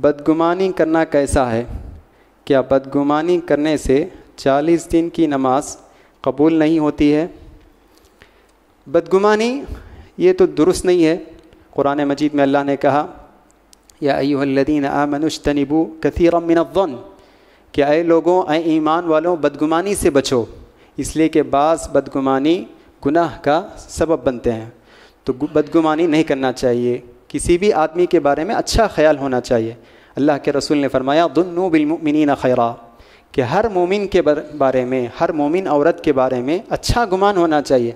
बदगुमानी करना कैसा है क्या बदगुमानी करने से 40 दिन की नमाज कबूल नहीं होती है बदगुमानी ये तो दुरुस्त नहीं है कुरान मजीद में अल्लाह ने कहा या अयुल्लदीन आमनुशतनबू कथीरमिनवन क्या ए लोगों ए ईमान वालों बदगुमानी से बचो इसलिए कि बास बदगुमानी गुनाह का सबब बनते हैं तो बदगुमानी नहीं करना चाहिए किसी भी आदमी के बारे में अच्छा ख्याल होना चाहिए अल्लाह के रसूल ने फरमाया दुनू बिलमिन खैरा कि हर मोमिन के बारे में हर मोमिन औरत के बारे में अच्छा गुमान होना चाहिए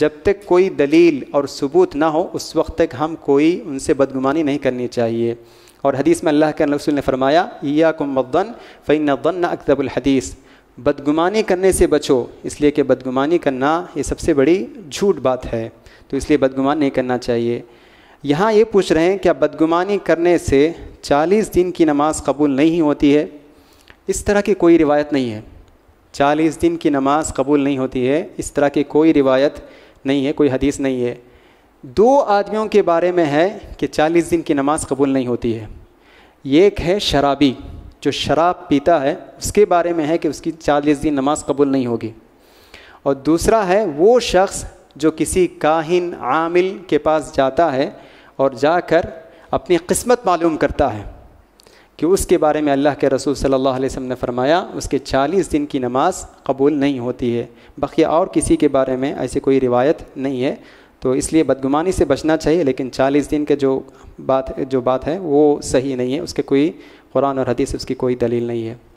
जब तक कोई दलील और सबूत ना हो उस वक्त तक हम कोई उनसे बदगुमानी नहीं करनी चाहिए और हदीस में अल्लाह के रसूल ने फरमाया या कुमदन फ़ैन वन अकदबुल हदीस बदगुमानी करने से बचो इसलिए कि बदगुमानी करना ये सबसे बड़ी झूठ बात है तो इसलिए बदगुमान नहीं करना चाहिए यहाँ ये पूछ रहे हैं क्या बदगुमानी करने से 40 दिन की नमाज़ कबूल नहीं होती है इस तरह की कोई रिवायत नहीं है 40 दिन की नमाज़ कबूल नहीं होती है इस तरह की कोई रिवायत नहीं है कोई हदीस नहीं है दो आदमियों के बारे में है कि 40 दिन की नमाज़ कबूल नहीं होती है एक है शराबी जो शराब पीता है उसके बारे में है कि उसकी चालीस दिन नमाज़ कबूल नहीं होगी और दूसरा है वो शख्स जो किसी काहिन आमिल के पास जाता है और जाकर अपनी किस्मत मालूम करता है कि उसके बारे में अल्लाह के रसूल सल्लल्लाहु अलैहि वसल्लम ने फरमाया उसके 40 दिन की नमाज कबूल नहीं होती है बाकी और किसी के बारे में ऐसी कोई रिवायत नहीं है तो इसलिए बदगुमानी से बचना चाहिए लेकिन 40 दिन के जो बात जो बात है वो सही नहीं है उसके कोई कुरान और हदीस उसकी कोई दलील नहीं है